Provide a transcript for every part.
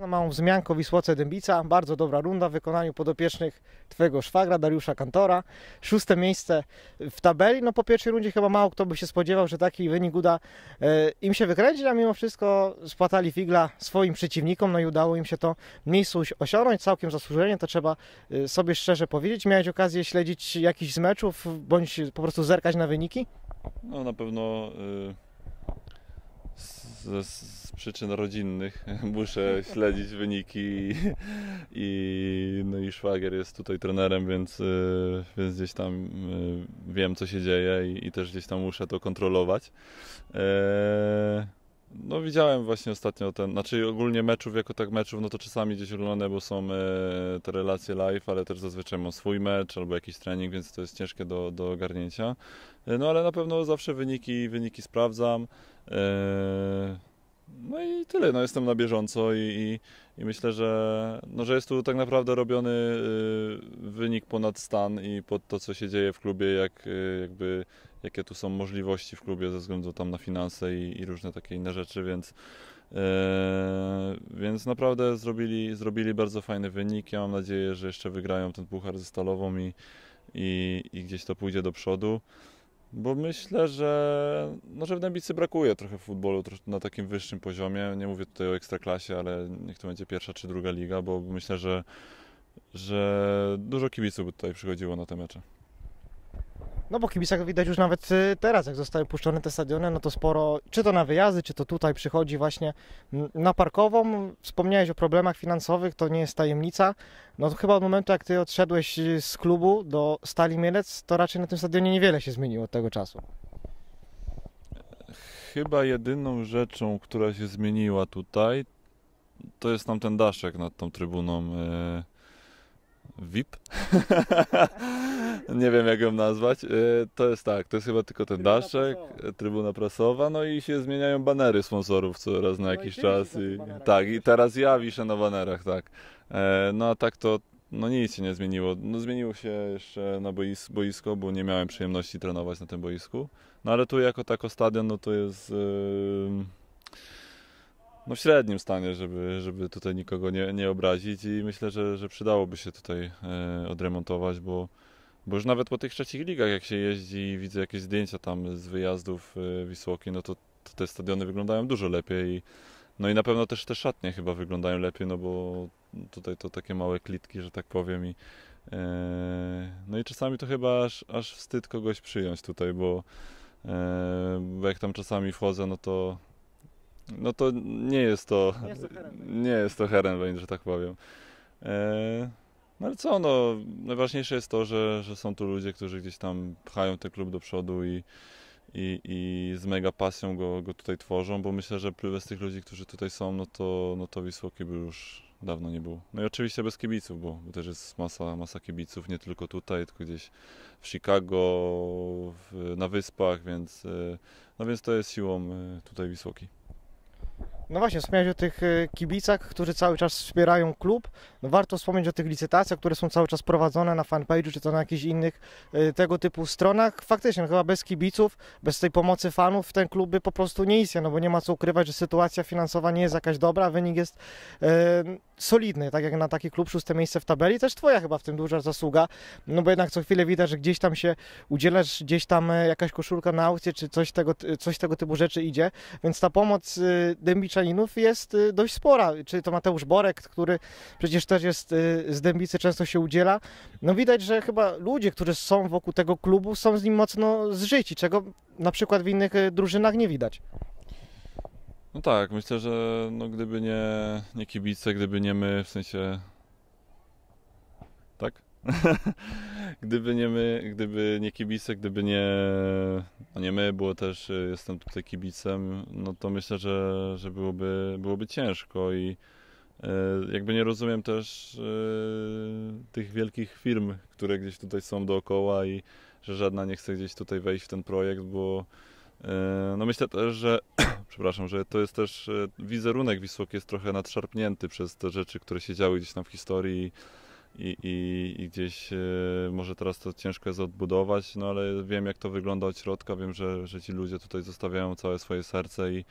Na małą wzmiankę Wisłoce Dębica. Bardzo dobra runda w wykonaniu podopiecznych Twojego szwagra, Dariusza Kantora. Szóste miejsce w tabeli. No po pierwszej rundzie chyba mało kto by się spodziewał, że taki wynik uda e, im się wykręcić, a mimo wszystko spłatali figla swoim przeciwnikom, no i udało im się to miejscu osiągnąć. Całkiem zasłużenie, to trzeba e, sobie szczerze powiedzieć. Miałeś okazję śledzić jakiś z meczów, bądź po prostu zerkać na wyniki? No na pewno... Y z, z przyczyn rodzinnych muszę śledzić wyniki i, i, no i szwagier jest tutaj trenerem, więc, y, więc gdzieś tam y, wiem co się dzieje i, i też gdzieś tam muszę to kontrolować. E, no widziałem właśnie ostatnio ten, znaczy ogólnie meczów jako tak meczów, no to czasami gdzieś oglądane, bo są e, te relacje live, ale też zazwyczaj mam swój mecz albo jakiś trening, więc to jest ciężkie do, do ogarnięcia. E, no ale na pewno zawsze wyniki, wyniki sprawdzam. E, no i tyle, no jestem na bieżąco i, i, i, myślę, że, no, że jest tu tak naprawdę robiony wynik ponad stan i pod to, co się dzieje w klubie, jak jakby jakie tu są możliwości w klubie ze względu tam na finanse i, i różne takie inne rzeczy, więc e, więc naprawdę zrobili, zrobili bardzo fajny wynik. Ja mam nadzieję, że jeszcze wygrają ten puchar ze stalową i, i, i gdzieś to pójdzie do przodu. Bo myślę, że, no, że w Dębicy brakuje trochę futbolu na takim wyższym poziomie. Nie mówię tutaj o ekstraklasie, ale niech to będzie pierwsza czy druga liga, bo myślę, że, że dużo kibiców by tutaj przychodziło na te mecze. No bo kibicach widać już nawet y, teraz, jak zostały puszczone te stadiony, no to sporo, czy to na wyjazdy, czy to tutaj przychodzi właśnie na parkową. Wspomniałeś o problemach finansowych, to nie jest tajemnica. No to chyba od momentu, jak ty odszedłeś y, z klubu do Stali Mielec, to raczej na tym stadionie niewiele się zmieniło od tego czasu. Chyba jedyną rzeczą, która się zmieniła tutaj, to jest tam ten daszek nad tą trybuną y, VIP. nie wiem jak ją nazwać. E, to jest tak, to jest chyba tylko ten trybuna daszek, prasowa. trybuna prasowa, no i się zmieniają banery sponsorów co raz na no jakiś czas. I, tak, i teraz ja wiszę na banerach, tak. E, no a tak to no nic się nie zmieniło. No zmieniło się jeszcze na bois boisko, bo nie miałem przyjemności trenować na tym boisku. No ale tu jako tako stadion, no to jest... Yy no w średnim stanie, żeby, żeby tutaj nikogo nie, nie obrazić i myślę, że, że przydałoby się tutaj odremontować, bo bo już nawet po tych trzecich ligach, jak się jeździ i widzę jakieś zdjęcia tam z wyjazdów y, Wisłoki, no to, to te stadiony wyglądają dużo lepiej. No i na pewno też te szatnie chyba wyglądają lepiej, no bo tutaj to takie małe klitki, że tak powiem. I, e, no i czasami to chyba aż, aż wstyd kogoś przyjąć tutaj, bo, e, bo jak tam czasami wchodzę, no to no to nie jest to, nie jest to Herenwein, że tak powiem. E, no ale co, no, najważniejsze jest to, że, że są tu ludzie, którzy gdzieś tam pchają ten klub do przodu i, i, i z mega pasją go, go tutaj tworzą, bo myślę, że bez tych ludzi, którzy tutaj są, no to, no to Wisłoki by już dawno nie było. No i oczywiście bez kibiców, bo, bo też jest masa, masa kibiców, nie tylko tutaj, tylko gdzieś w Chicago, w, na wyspach, więc, e, no więc to jest siłą e, tutaj Wisłoki. No właśnie, wspomniałeś o tych e, kibicach, którzy cały czas wspierają klub. No warto wspomnieć o tych licytacjach, które są cały czas prowadzone na fanpage'u, czy to na jakichś innych e, tego typu stronach. Faktycznie, no chyba bez kibiców, bez tej pomocy fanów ten klub by po prostu nie istniał, no bo nie ma co ukrywać, że sytuacja finansowa nie jest jakaś dobra, wynik jest e, solidny, tak jak na taki klub, szóste miejsce w tabeli, też twoja chyba w tym duża zasługa, no bo jednak co chwilę widać, że gdzieś tam się udzielasz, gdzieś tam jakaś koszulka na aukcję, czy coś tego, coś tego typu rzeczy idzie, więc ta pomoc Dębicza jest y, dość spora. Czy to Mateusz Borek, który przecież też jest y, z Dębicy, często się udziela. No widać, że chyba ludzie, którzy są wokół tego klubu, są z nim mocno zżyci, czego na przykład w innych y, drużynach nie widać. No tak, myślę, że no gdyby nie, nie kibice, gdyby nie my, w sensie... Tak? gdyby nie my, gdyby nie kibice, gdyby nie, a no nie my, było też, e, jestem tutaj kibicem, no to myślę, że, że byłoby, byłoby ciężko i e, jakby nie rozumiem też e, tych wielkich firm, które gdzieś tutaj są dookoła i że żadna nie chce gdzieś tutaj wejść w ten projekt, bo no myślę też, że przepraszam, że to jest też wizerunek Wisłoki jest trochę nadszarpnięty przez te rzeczy, które się działy gdzieś tam w historii i, i, i gdzieś e, może teraz to ciężko jest odbudować, no ale wiem jak to wygląda od środka, wiem, że, że ci ludzie tutaj zostawiają całe swoje serce i,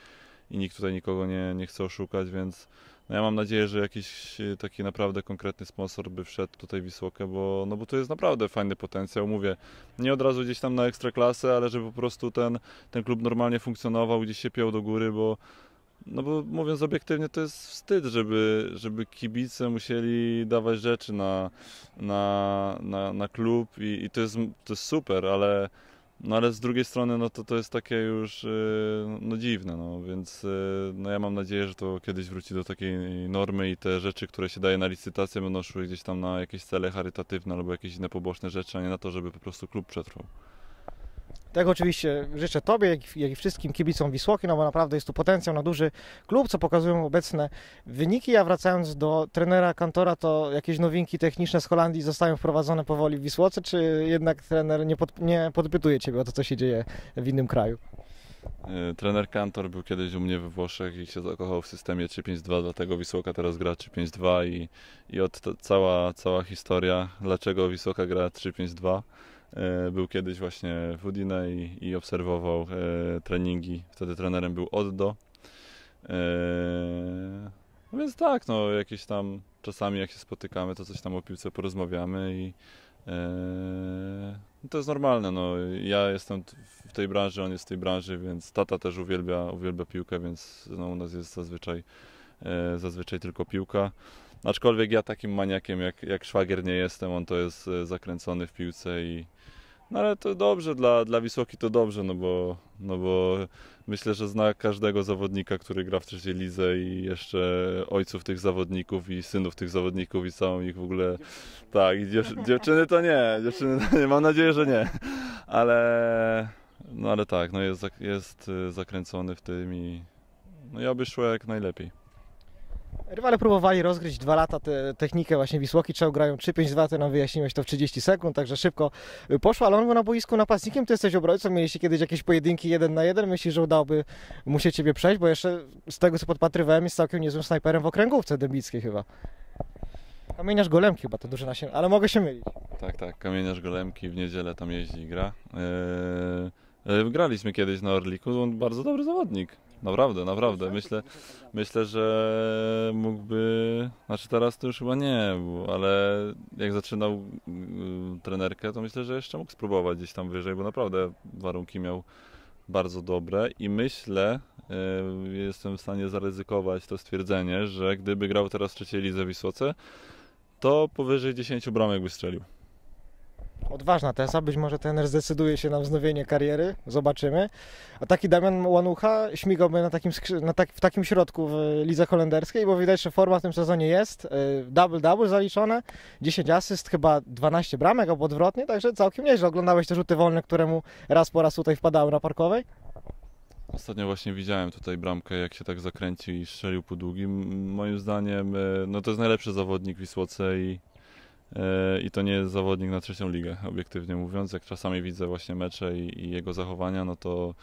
i nikt tutaj nikogo nie, nie chce oszukać, więc no ja mam nadzieję, że jakiś e, taki naprawdę konkretny sponsor by wszedł tutaj w Wisłokę, bo, no bo tu jest naprawdę fajny potencjał. Mówię, nie od razu gdzieś tam na ekstraklasę, ale żeby po prostu ten, ten klub normalnie funkcjonował, gdzieś się piał do góry, bo no bo mówiąc obiektywnie, to jest wstyd, żeby, żeby kibice musieli dawać rzeczy na, na, na, na klub i, i to, jest, to jest super, ale, no ale z drugiej strony no to, to jest takie już y, no, dziwne, no, więc y, no, ja mam nadzieję, że to kiedyś wróci do takiej normy i te rzeczy, które się daje na licytację będą szły gdzieś tam na jakieś cele charytatywne albo jakieś inne poboczne rzeczy, a nie na to, żeby po prostu klub przetrwał. Tego tak, oczywiście życzę Tobie, jak, i wszystkim kibicom Wisłoki, no bo naprawdę jest tu potencjał na duży klub, co pokazują obecne wyniki. A wracając do trenera Kantora, to jakieś nowinki techniczne z Holandii zostają wprowadzone powoli w Wisłoce, czy jednak trener nie, pod, nie podpytuje Ciebie o to, co się dzieje w innym kraju? E, trener Kantor był kiedyś u mnie we Włoszech i się zakochał w systemie 3-5-2, dlatego Wisłoka teraz gra 3-5-2 i, i od cała, cała historia, dlaczego Wisłoka gra 3-5-2. E, był kiedyś właśnie w Udine i, i obserwował e, treningi. Wtedy trenerem był Oddo. E, no więc tak, no jakieś tam czasami jak się spotykamy, to coś tam o piłce porozmawiamy i no to jest normalne. No. Ja jestem w tej branży, on jest w tej branży, więc tata też uwielbia, uwielbia piłkę, więc no, u nas jest zazwyczaj, zazwyczaj tylko piłka. Aczkolwiek ja takim maniakiem jak, jak szwagier nie jestem, on to jest e, zakręcony w piłce i no ale to dobrze, dla, dla Wisłoki to dobrze, no bo, no bo myślę, że zna każdego zawodnika, który gra w trzeciej lidze i jeszcze ojców tych zawodników i synów tych zawodników i całą ich w ogóle, tak, i dziew, dziewczyny to nie, dziewczyny to nie, mam nadzieję, że nie, ale, no ale tak, no jest, jest e, zakręcony w tym i no ja by szło jak najlepiej. Rywale próbowali rozgryźć dwa lata te, technikę właśnie Wisłoki, trzeba grają 3-5-2, ty nam wyjaśniłeś to w 30 sekund, także szybko y, poszło, ale on był na boisku napastnikiem, ty jesteś obrońcą, mieliście kiedyś jakieś pojedynki jeden na jeden, myślisz, że udałoby mu się ciebie przejść, bo jeszcze z tego co podpatrywałem jest całkiem niezłym snajperem w okręgówce dębickiej chyba. Kamieniarz Golemki chyba to duże nasienie, ale mogę się mylić. Tak, tak, Kamieniarz Golemki w niedzielę tam jeździ i gra. Yy... yy graliśmy kiedyś na Orliku, on bardzo dobry zawodnik. Naprawdę, naprawdę. Myślę, myślę, że mógłby. Znaczy teraz to już chyba nie, ale jak zaczynał mm, trenerkę, to myślę, że jeszcze mógł spróbować gdzieś tam wyżej, bo naprawdę warunki miał bardzo dobre i myślę, y, jestem w stanie zaryzykować to stwierdzenie, że gdyby grał teraz w trzeciej lidze Wisłoce, to powyżej 10 bramek by strzelił odważna Tesa, być może trener zdecyduje się na wznowienie kariery, zobaczymy. A taki Damian Łanucha śmigałby na takim, na tak, w takim środku w lidze holenderskiej, bo widać, że forma w tym sezonie jest. Double-double y, zaliczone, 10 asyst, chyba 12 bramek albo odwrotnie, także całkiem nieźle. Oglądałeś te rzuty wolne, któremu raz po raz tutaj wpadały na parkowej? Ostatnio właśnie widziałem tutaj bramkę, jak się tak zakręcił i strzelił po długim. Moim zdaniem y, no to jest najlepszy zawodnik Wisłoce i E, i to nie jest zawodnik na trzecią ligę, obiektywnie mówiąc. Jak czasami widzę właśnie mecze i, i jego zachowania, no to,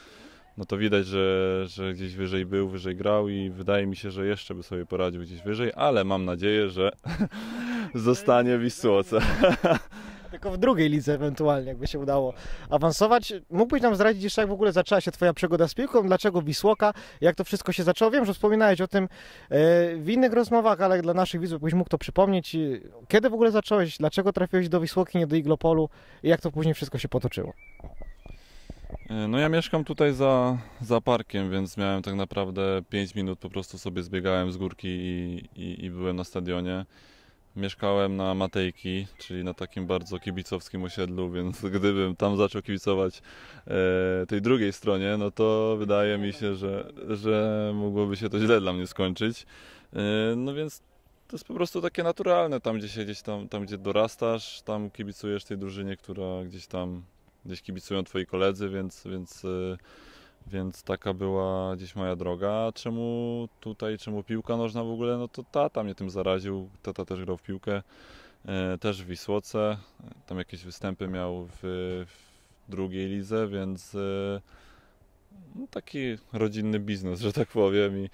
no to widać, że, że gdzieś wyżej był, wyżej grał i wydaje mi się, że jeszcze by sobie poradził gdzieś wyżej, ale mam nadzieję, że zostanie w Wisłoce. Tylko w drugiej lidze ewentualnie, jakby się udało awansować. Mógłbyś nam zdradzić jeszcze, jak w ogóle zaczęła się twoja przygoda z piłką, dlaczego Wisłoka, jak to wszystko się zaczęło? Wiem, że wspominałeś o tym e, w innych rozmowach, ale dla naszych widzów byś mógł to przypomnieć. Kiedy w ogóle zacząłeś, dlaczego trafiłeś do Wisłoki, nie do Iglopolu i jak to później wszystko się potoczyło? E, no ja mieszkam tutaj za, za parkiem, więc miałem tak naprawdę 5 minut, po prostu sobie zbiegałem z górki i, i, i byłem na stadionie mieszkałem na Matejki, czyli na takim bardzo kibicowskim osiedlu, więc gdybym tam zaczął kibicować e, tej drugiej stronie, no to wydaje mi się, że, że mogłoby się to źle dla mnie skończyć. E, no więc to jest po prostu takie naturalne, tam gdzie się gdzieś tam, tam gdzie dorastasz, tam kibicujesz tej drużynie, która gdzieś tam, gdzieś kibicują twoi koledzy, więc, więc e, więc taka była gdzieś moja droga. Czemu tutaj, czemu piłka nożna w ogóle? No to tata mnie tym zaraził. Tata też grał w piłkę, e, też w Wisłoce. Tam jakieś występy miał w, w drugiej lidze, więc e, no taki rodzinny biznes, że tak powiem. I, e,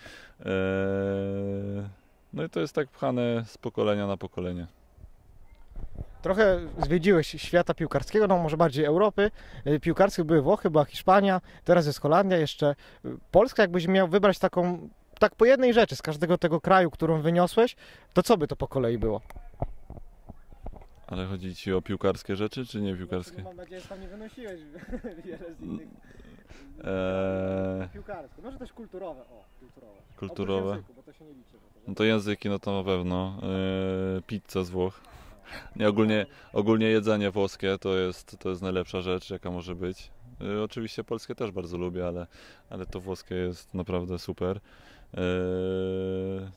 no i to jest tak pchane z pokolenia na pokolenie. Trochę zwiedziłeś świata piłkarskiego, no może bardziej Europy. Y, Piłkarskich były Włochy, była Hiszpania, teraz jest Holandia, jeszcze y, Polska. Jakbyś miał wybrać taką, tak po jednej rzeczy z każdego tego kraju, którą wyniosłeś, to co by to po kolei było? Ale chodzi ci o piłkarskie rzeczy, czy nie piłkarskie? Mam nadzieję, że tam nie wynosiłeś wiele z innych. Eee... Piłkarskie, może też kulturowe. O, kulturowe. Kulturowe. Języku, to no to języki, no to na pewno. Eee, pizza z Włoch. Nie, ogólnie, ogólnie jedzenie włoskie to jest, to jest najlepsza rzecz, jaka może być. Y, oczywiście polskie też bardzo lubię, ale, ale to włoskie jest naprawdę super. Y,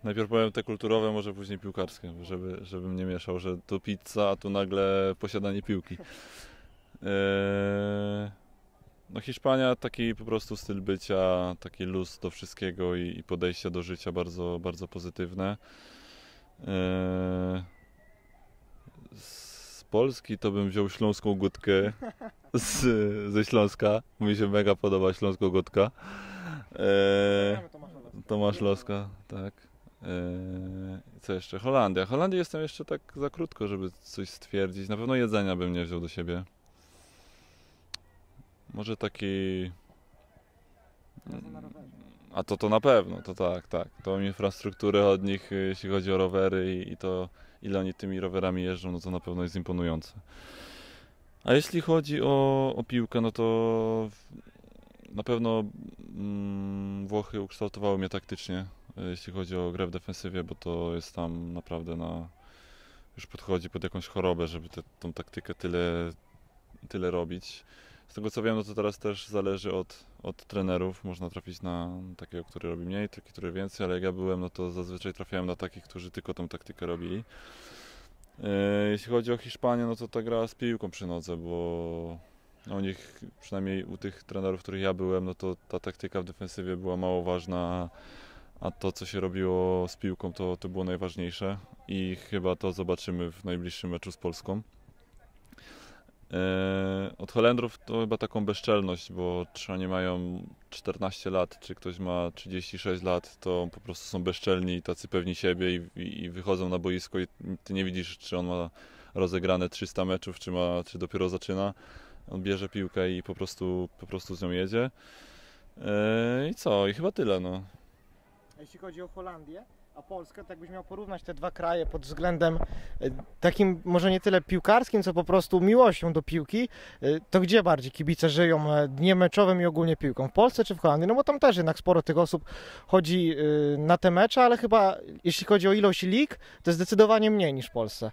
najpierw powiem te kulturowe, może później piłkarskie, żeby, żebym nie mieszał, że tu pizza, a tu nagle posiadanie piłki. Y, no Hiszpania, taki po prostu styl bycia, taki luz do wszystkiego i, i podejście do życia bardzo, bardzo pozytywne z Polski to bym wziął śląską gutkę z, ze Śląska. Mi się mega podoba śląską gutka. Eee, Tomasz Loska, tak. E, co jeszcze? Holandia. Holandii jestem jeszcze tak za krótko, żeby coś stwierdzić. Na pewno jedzenia bym nie wziął do siebie. Może taki... A to to na pewno, to tak, tak. Tą infrastrukturę od nich, y, jeśli chodzi o rowery i, i to ile oni tymi rowerami jeżdżą, no to na pewno jest imponujące. A jeśli chodzi o, o piłkę, no to na pewno mm, Włochy ukształtowały mnie taktycznie, e, jeśli chodzi o grę w defensywie, bo to jest tam naprawdę na. już podchodzi pod jakąś chorobę, żeby te, tą taktykę tyle, tyle robić. Z tego co wiem, no to teraz też zależy od, od trenerów. Można trafić na takiego, który robi mniej, taki, który więcej, ale jak ja byłem, no to zazwyczaj trafiałem na takich, którzy tylko tą taktykę robili. E, jeśli chodzi o Hiszpanię, no to ta gra z piłką przy nodze, bo no, u nich, przynajmniej u tych trenerów, których ja byłem, no to ta taktyka w defensywie była mało ważna, a to, co się robiło z piłką, to, to było najważniejsze i chyba to zobaczymy w najbliższym meczu z Polską. E, od Holendrów to chyba taką bezczelność, bo czy oni mają 14 lat, czy ktoś ma 36 lat, to po prostu są bezczelni i tacy pewni siebie i, i, wychodzą na boisko i ty nie widzisz, czy on ma rozegrane 300 meczów, czy, ma, czy dopiero zaczyna. On bierze piłkę i po prostu, po prostu z nią jedzie. E, I co? I chyba tyle, no. A jeśli chodzi o Holandię, a Polskę, tak byś miał porównać te dwa kraje pod względem e, takim może nie tyle piłkarskim, co po prostu miłością do piłki, e, to gdzie bardziej kibice żyją e, dniem meczowym i ogólnie piłką? W Polsce czy w Holandii? No bo tam też jednak sporo tych osób chodzi na te mecze, ale chyba jeśli chodzi o ilość lig, to zdecydowanie mniej niż w Polsce.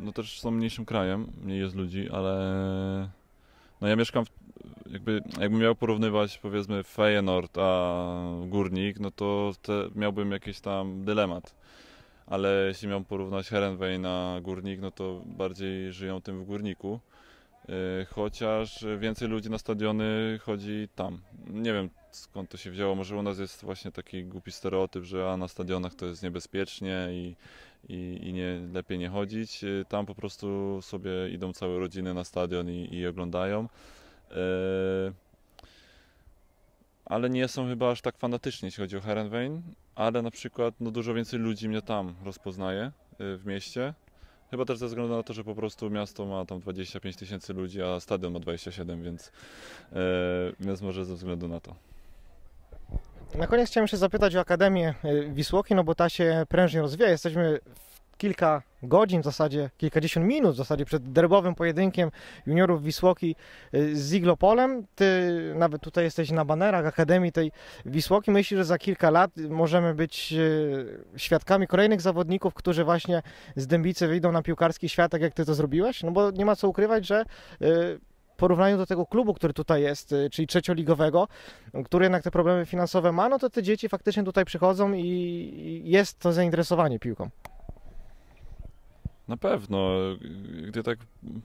No też są mniejszym krajem, mniej jest ludzi, ale no ja mieszkam w jakby, jakbym miał porównywać powiedzmy Feyenoord a Górnik, no to miałbym jakiś tam dylemat. Ale jeśli miałbym porównać Herenveen na Górnik, no to bardziej żyją tym w Górniku. Y, chociaż więcej ludzi na stadiony chodzi tam. Nie wiem skąd to się wzięło. Może u nas jest właśnie taki głupi stereotyp, że a na stadionach to jest niebezpiecznie i, i, i nie, lepiej nie chodzić. Y, tam po prostu sobie idą całe rodziny na stadion i, i oglądają. E, ale nie są chyba aż tak fanatyczni, jeśli chodzi o Herenwein, ale na przykład no, dużo więcej ludzi mnie tam rozpoznaje e, w mieście. Chyba też ze względu na to, że po prostu miasto ma tam 25 tysięcy ludzi, a stadion ma 27, więc, yy, więc może ze względu na to. Na koniec chciałem się zapytać o Akademię Wisłoki, no bo ta się prężnie rozwija. Jesteśmy w kilka godzin w zasadzie, kilkadziesiąt minut w zasadzie przed derbowym pojedynkiem juniorów Wisłoki y, z Iglopolem. Ty nawet tutaj jesteś na banerach Akademii tej Wisłoki. Myślisz, że za kilka lat możemy być y, świadkami kolejnych zawodników, którzy właśnie z Dębicy wyjdą na piłkarski świat, tak jak ty to zrobiłeś? No bo nie ma co ukrywać, że y, porównaniu do tego klubu, który tutaj jest, czyli trzecioligowego, który jednak te problemy finansowe ma, no to te dzieci faktycznie tutaj przychodzą i jest to zainteresowanie piłką. Na pewno. Gdy tak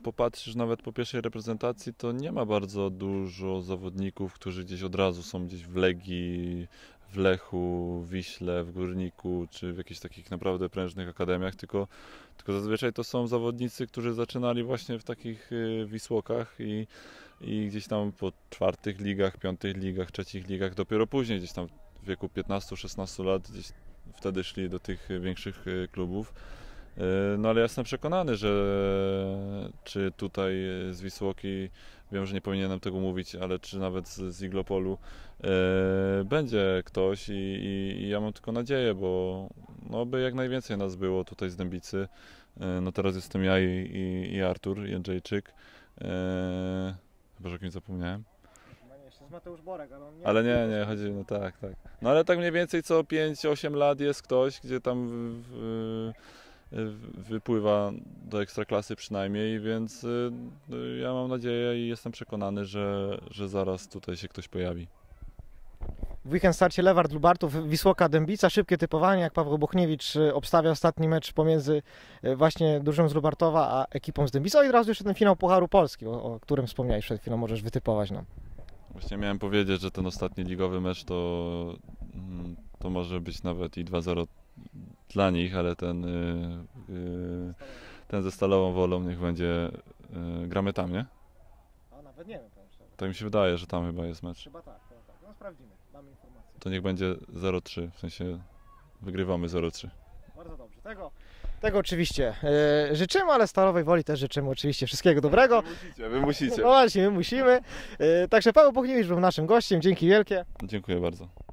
popatrzysz nawet po pierwszej reprezentacji, to nie ma bardzo dużo zawodników, którzy gdzieś od razu są gdzieś w Legii, w Lechu, w Wiśle, w Górniku, czy w jakichś takich naprawdę prężnych akademiach, tylko, tylko zazwyczaj to są zawodnicy, którzy zaczynali właśnie w takich y, Wisłokach i, i gdzieś tam po czwartych ligach, piątych ligach, trzecich ligach, dopiero później gdzieś tam w wieku 15-16 lat gdzieś wtedy szli do tych większych y, klubów. E, no ale ja jestem przekonany, że czy tutaj e, z Wisłoki, wiem, że nie powinienem tego mówić, ale czy nawet z, z Iglopolu e, będzie ktoś i, i, i, ja mam tylko nadzieję, bo no, by jak najwięcej nas było tutaj z Dębicy. E, no teraz jestem ja i, i, i Artur Jędrzejczyk. E, chyba, że o kimś zapomniałem. Borek, ale, nie ale nie... nie, chodzi, no tak, tak. No ale tak mniej więcej co 5-8 lat jest ktoś, gdzie tam w, w, wypływa do ekstraklasy przynajmniej, więc y, no, ja mam nadzieję i jestem przekonany, że, że zaraz tutaj się ktoś pojawi. W weekend starcie Lewart Lubartów, Wisłoka Dębica, szybkie typowanie, jak Paweł Bochniewicz y, obstawia ostatni mecz pomiędzy y, właśnie drużyną z Lubartowa a ekipą z Dębica i od razu jeszcze ten finał Pucharu Polski, o, o którym wspomniałeś przed chwilą, możesz wytypować nam. Właśnie miałem powiedzieć, że ten ostatni ligowy mecz to, mm, to może być nawet i 2-0 dla nich, ale ten, y, y, ten ze stalową wolą niech będzie. Y, gramy tam, nie? A no, nawet nie wiem, powiem Tak mi się wydaje, że tam chyba jest mecz. Chyba tak, chyba tak. No sprawdzimy, mamy informację. To niech będzie 0-3, w sensie wygrywamy 0-3. Bardzo dobrze. Tego, tego oczywiście yy, życzymy, ale Stalowej Woli też życzymy oczywiście wszystkiego dobrego. Wy musicie, wy musicie. No właśnie, my musimy. Yy, także Paweł Puchniewicz był naszym gościem. Dzięki wielkie. Dziękuję bardzo.